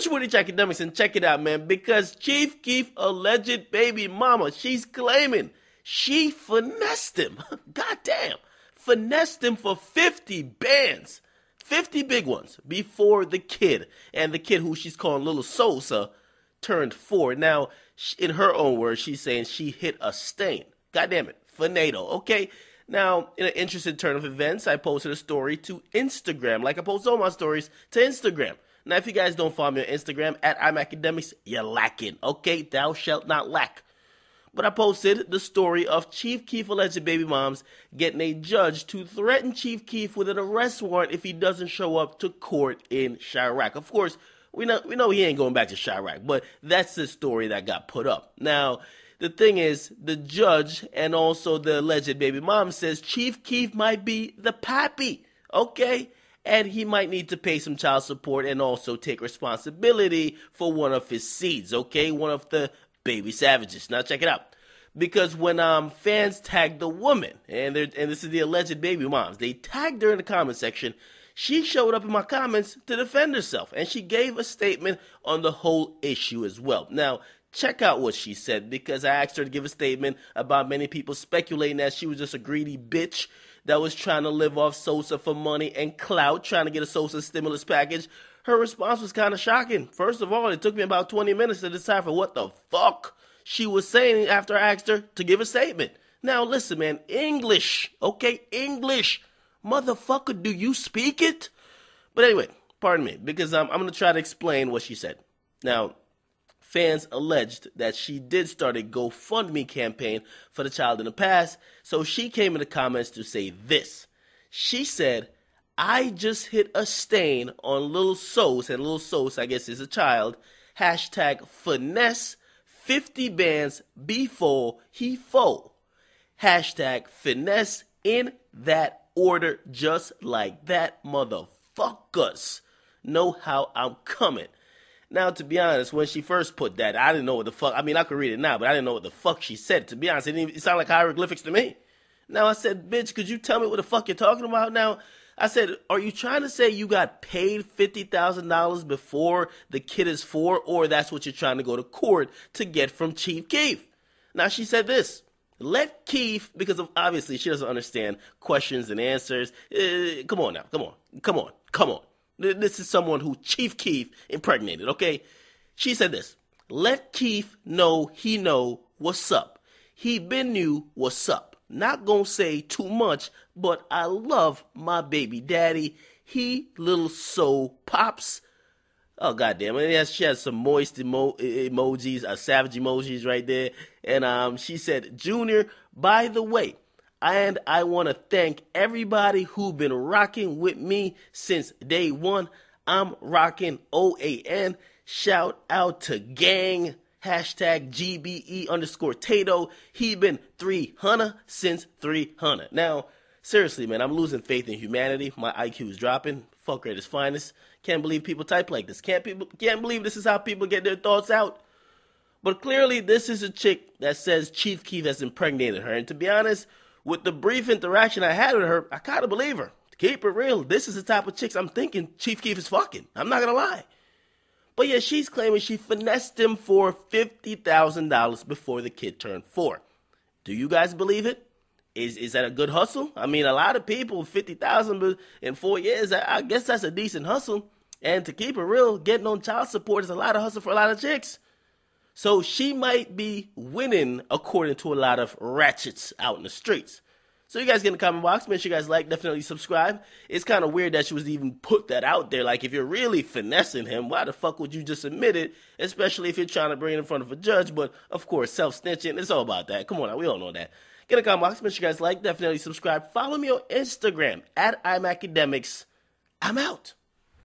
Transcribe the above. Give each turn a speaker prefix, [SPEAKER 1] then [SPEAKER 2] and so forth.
[SPEAKER 1] Search Woodich Academics and check it out, man, because Chief Keef alleged baby mama, she's claiming she finessed him. Goddamn. Finessed him for 50 bands. 50 big ones before the kid. And the kid who she's calling Little Sosa turned four. Now, in her own words, she's saying she hit a stain. Goddamn it. Finado. Okay. Now, in an interesting turn of events, I posted a story to Instagram, like I post all my stories to Instagram. Now, if you guys don't follow me on Instagram at I'm Academics, you're lacking. Okay, thou shalt not lack. But I posted the story of Chief Keef alleged baby moms getting a judge to threaten Chief Keef with an arrest warrant if he doesn't show up to court in Chirac. Of course, we know we know he ain't going back to Chirac, but that's the story that got put up. Now, the thing is, the judge and also the alleged baby mom says Chief Keef might be the pappy. Okay? and he might need to pay some child support and also take responsibility for one of his seeds, okay? One of the baby savages. Now check it out. Because when um, fans tagged the woman, and and this is the alleged baby moms, they tagged her in the comment section. She showed up in my comments to defend herself, and she gave a statement on the whole issue as well. Now, check out what she said because I asked her to give a statement about many people speculating that she was just a greedy bitch that was trying to live off Sosa for money and clout, trying to get a Sosa stimulus package. Her response was kind of shocking. First of all, it took me about 20 minutes to decipher what the fuck she was saying after I asked her to give a statement. Now, listen, man, English, okay? English. Motherfucker, do you speak it? But anyway, pardon me, because um, I'm going to try to explain what she said. Now, fans alleged that she did start a GoFundMe campaign for the child in the past, so she came in the comments to say this. She said, I just hit a stain on Little Sos, and Little Sos, I guess, is a child. Hashtag finesse 50 bands before he Hashtag finesse in that order, just like that, motherfuckers. Know how I'm coming. Now, to be honest, when she first put that, I didn't know what the fuck. I mean, I could read it now, but I didn't know what the fuck she said. To be honest, it, didn't it sounded like hieroglyphics to me. Now I said, bitch, could you tell me what the fuck you're talking about? Now I said, are you trying to say you got paid fifty thousand dollars before the kid is four, or that's what you're trying to go to court to get from Chief Keith?" Now she said this. Let Keith, because of obviously she doesn't understand questions and answers. Uh, come on now, come on, come on, come on. This is someone who Chief Keith impregnated, okay? She said this. Let Keith know he know what's up. He been knew what's up. Not gonna say too much, but I love my baby daddy. He little so pops. Oh goddamn! And yes, she has some moist emo- emojis, a uh, savage emojis right there. And um, she said, "Junior, by the way, and I want to thank everybody who've been rocking with me since day one. I'm rocking OAN. Shout out to gang. Hashtag GBE underscore Tato. He been 300 since 300. Now, seriously, man, I'm losing faith in humanity. My IQ is dropping. Fuck at its finest. Can't believe people type like this. Can't people can't believe this is how people get their thoughts out. But clearly, this is a chick that says Chief Keith has impregnated her. And to be honest, with the brief interaction I had with her, I kind of believe her. To keep it real. This is the type of chicks I'm thinking Chief Keef is fucking. I'm not gonna lie. But yeah, she's claiming she finessed him for $50,000 before the kid turned four. Do you guys believe it? Is is that a good hustle? I mean, a lot of people, 50,000 in four years, I, I guess that's a decent hustle. And to keep it real, getting on child support is a lot of hustle for a lot of chicks. So she might be winning according to a lot of ratchets out in the streets. So you guys get in the comment box. Make sure you guys like, definitely subscribe. It's kind of weird that she was even put that out there. Like if you're really finessing him, why the fuck would you just admit it? Especially if you're trying to bring it in front of a judge. But of course, self-snitching, it's all about that. Come on, we all know that. Get in the comment box. Make sure you guys like, definitely subscribe. Follow me on Instagram at I'm Academics. I'm out.